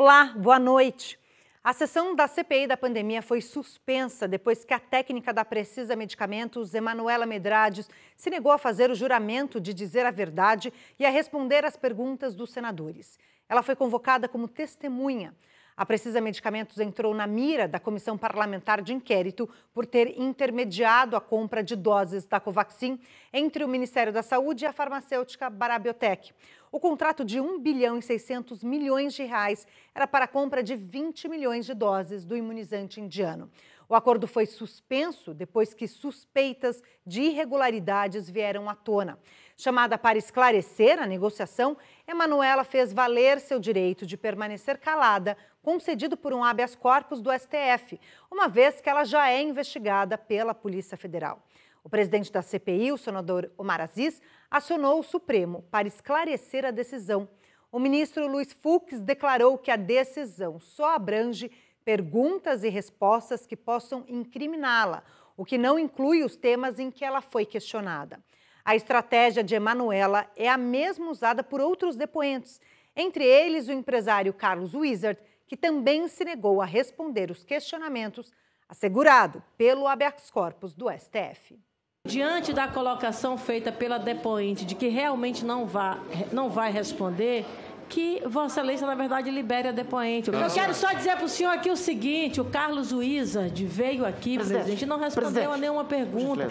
Olá, boa noite. A sessão da CPI da pandemia foi suspensa depois que a técnica da Precisa Medicamentos, Emanuela Medrades, se negou a fazer o juramento de dizer a verdade e a responder às perguntas dos senadores. Ela foi convocada como testemunha. A Precisa Medicamentos entrou na mira da Comissão Parlamentar de Inquérito por ter intermediado a compra de doses da Covaxin entre o Ministério da Saúde e a farmacêutica Barabiotec. O contrato de 1 bilhão e 600 milhões de reais era para a compra de 20 milhões de doses do imunizante indiano. O acordo foi suspenso depois que suspeitas de irregularidades vieram à tona. Chamada para esclarecer a negociação, Emanuela fez valer seu direito de permanecer calada, concedido por um habeas corpus do STF, uma vez que ela já é investigada pela Polícia Federal. O presidente da CPI, o senador Omar Aziz, acionou o Supremo para esclarecer a decisão. O ministro Luiz Fux declarou que a decisão só abrange perguntas e respostas que possam incriminá-la, o que não inclui os temas em que ela foi questionada. A estratégia de Emanuela é a mesma usada por outros depoentes, entre eles o empresário Carlos Wizard, que também se negou a responder os questionamentos assegurado pelo habeas corpus do STF. Diante da colocação feita pela depoente de que realmente não vai, não vai responder, que Vossa Excelência, na verdade, libere a depoente. Eu quero só dizer para o senhor aqui o seguinte: o Carlos Wizard veio aqui, presidente, presidente não respondeu presidente. a nenhuma pergunta.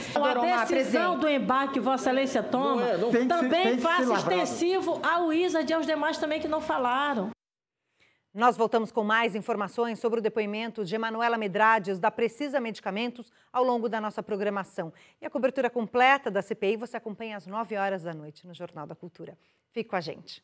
A decisão do embarque Vossa Excelência toma não é, não. também faz extensivo ao Wizard e aos demais também que não falaram. Nós voltamos com mais informações sobre o depoimento de Emanuela Medrades, da Precisa Medicamentos, ao longo da nossa programação. E a cobertura completa da CPI você acompanha às 9 horas da noite no Jornal da Cultura. Fique com a gente.